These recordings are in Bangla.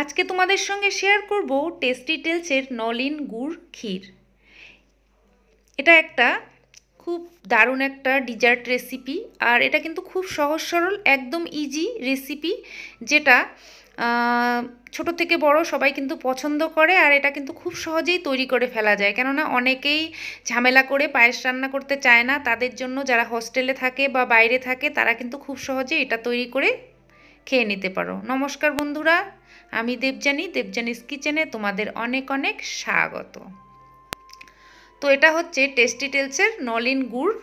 আজকে তোমাদের সঙ্গে শেয়ার করব টেস্টি টেলসের নলিন গুড় ক্ষীর এটা একটা খুব দারুণ একটা ডিজার্ট রেসিপি আর এটা কিন্তু খুব সহজ সরল একদম ইজি রেসিপি যেটা ছোট থেকে বড় সবাই কিন্তু পছন্দ করে আর এটা কিন্তু খুব সহজেই তৈরি করে ফেলা যায় কেননা অনেকেই ঝামেলা করে পায়েস রান্না করতে চায় না তাদের জন্য যারা হস্টেলে থাকে বা বাইরে থাকে তারা কিন্তু খুব সহজে এটা তৈরি করে খেয়ে নিতে পারো নমস্কার বন্ধুরা আমি দেবজানি দেবজানিস কিচেনে তোমাদের অনেক অনেক স্বাগত তো এটা হচ্ছে টেস্টি টেলসের নলিন গুড়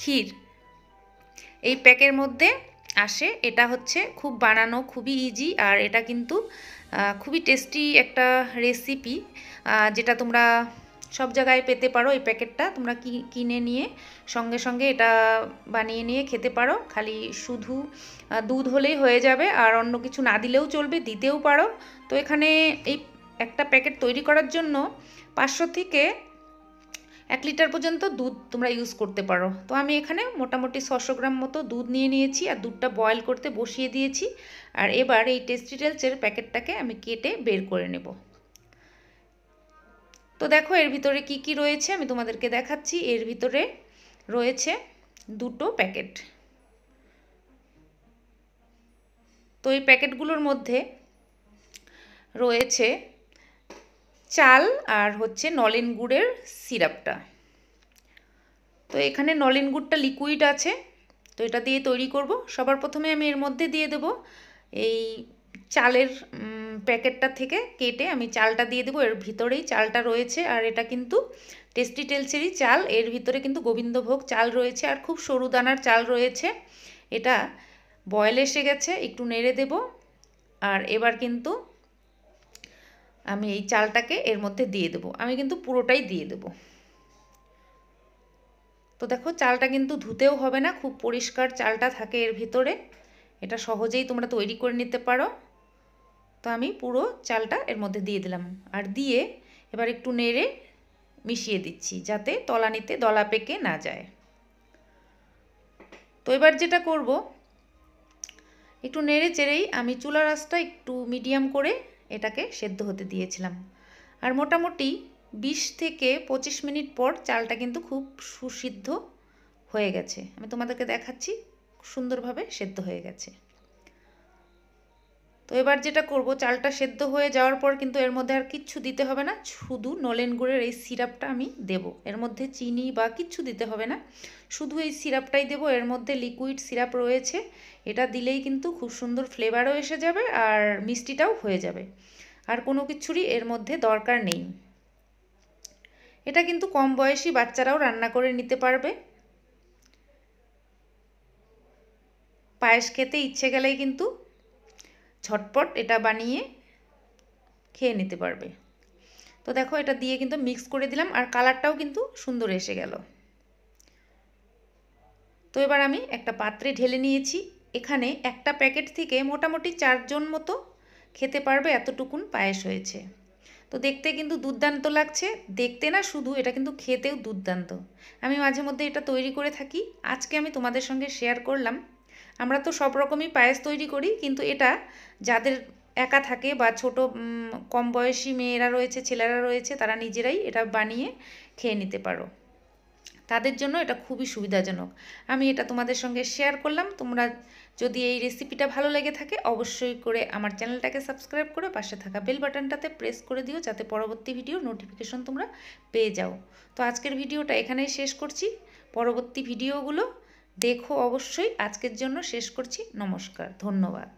ক্ষীর এই প্যাকের মধ্যে আসে এটা হচ্ছে খুব বানানো খুবই ইজি আর এটা কিন্তু খুবই টেস্টি একটা রেসিপি যেটা তোমরা সব জায়গায় পেতে পারো এই প্যাকেটটা তোমরা কিনে নিয়ে সঙ্গে সঙ্গে এটা বানিয়ে নিয়ে খেতে পারো খালি শুধু দুধ হলেই হয়ে যাবে আর অন্য কিছু না দিলেও চলবে দিতেও পারো তো এখানে এই একটা প্যাকেট তৈরি করার জন্য পাঁচশো থেকে এক লিটার পর্যন্ত দুধ তোমরা ইউজ করতে পারো তো আমি এখানে মোটামুটি ছশো গ্রাম মতো দুধ নিয়ে নিয়েছি আর দুধটা বয়েল করতে বসিয়ে দিয়েছি আর এবার এই টেস্টি প্যাকেটটাকে আমি কেটে বের করে নেবো তো দেখো এর ভিতরে কি কি রয়েছে আমি তোমাদেরকে দেখাচ্ছি এর ভিতরে রয়েছে দুটো প্যাকেট তো এই প্যাকেটগুলোর মধ্যে রয়েছে চাল আর হচ্ছে নলেন গুড়ের সিরাপটা তো এখানে নলেন গুড়টা লিকুইড আছে তো এটা দিয়ে তৈরি করব সবার প্রথমে আমি এর মধ্যে দিয়ে দেব এই চালের প্যাকেটটা থেকে কেটে আমি চালটা দিয়ে দেবো এর ভিতরেই চালটা রয়েছে আর এটা কিন্তু টেস্টি টেলসেরই চাল এর ভিতরে কিন্তু গোবিন্দভোগ চাল রয়েছে আর খুব সরু দানার চাল রয়েছে এটা বয়েল এসে গেছে একটু নেড়ে দেব আর এবার কিন্তু আমি এই চালটাকে এর মধ্যে দিয়ে দেব আমি কিন্তু পুরোটাই দিয়ে দেব তো দেখো চালটা কিন্তু ধুতেও হবে না খুব পরিষ্কার চালটা থাকে এর ভিতরে এটা সহজেই তোমরা তৈরি করে নিতে পারো তো আমি পুরো চালটা এর মধ্যে দিয়ে দিলাম আর দিয়ে এবার একটু নেড়ে মিশিয়ে দিচ্ছি যাতে তলানিতে দলা পেকে না যায় তো এবার যেটা করব একটু নেড়ে চেড়েই আমি চুলা রাসটা একটু মিডিয়াম করে এটাকে সেদ্ধ হতে দিয়েছিলাম আর মোটামুটি 20 থেকে 25 মিনিট পর চালটা কিন্তু খুব সুসিদ্ধ হয়ে গেছে আমি তোমাদেরকে দেখাচ্ছি সুন্দরভাবে সেদ্ধ হয়ে গেছে তো এবার যেটা করব চালটা সেদ্ধ হয়ে যাওয়ার পর কিন্তু এর মধ্যে আর কিচ্ছু দিতে হবে না শুধু নলেন গুড়ের এই সিরাপটা আমি দেব এর মধ্যে চিনি বা কিচ্ছু দিতে হবে না শুধু এই সিরাপটাই দেব এর মধ্যে লিকুইড সিরাপ রয়েছে এটা দিলেই কিন্তু খুব সুন্দর ফ্লেভারও এসে যাবে আর মিষ্টিটাও হয়ে যাবে আর কোনো কিছুরই এর মধ্যে দরকার নেই এটা কিন্তু কম বয়সী বাচ্চারাও রান্না করে নিতে পারবে পায়েস খেতে ইচ্ছে গেলেই কিন্তু ঝটপট এটা বানিয়ে খেয়ে নিতে পারবে তো দেখো এটা দিয়ে কিন্তু মিক্স করে দিলাম আর কালারটাও কিন্তু সুন্দর এসে গেল তো এবার আমি একটা পাত্রে ঢেলে নিয়েছি এখানে একটা প্যাকেট থেকে মোটামুটি চারজন মতো খেতে পারবে এতটুকুন পায়েস হয়েছে তো দেখতে কিন্তু দুর্দান্ত লাগছে দেখতে না শুধু এটা কিন্তু খেতেও দুর্দান্ত আমি মাঝে মধ্যে এটা তৈরি করে থাকি আজকে আমি তোমাদের সঙ্গে শেয়ার করলাম আমরা তো সব রকমই পায়েস তৈরি করি কিন্তু এটা যাদের একা থাকে বা ছোট কম বয়সী মেয়েরা রয়েছে ছেলেরা রয়েছে তারা নিজেরাই এটা বানিয়ে খেয়ে নিতে পারো তাদের জন্য এটা খুবই সুবিধাজনক আমি এটা তোমাদের সঙ্গে শেয়ার করলাম তোমরা যদি এই রেসিপিটা ভালো লেগে থাকে অবশ্যই করে আমার চ্যানেলটাকে সাবস্ক্রাইব করে পাশে থাকা বেল বাটনটাতে প্রেস করে দিও যাতে পরবর্তী ভিডিও নোটিফিকেশন তোমরা পেয়ে যাও তো আজকের ভিডিওটা এখানেই শেষ করছি পরবর্তী ভিডিওগুলো দেখো অবশ্যই আজকের জন্য শেষ করছি নমস্কার ধন্যবাদ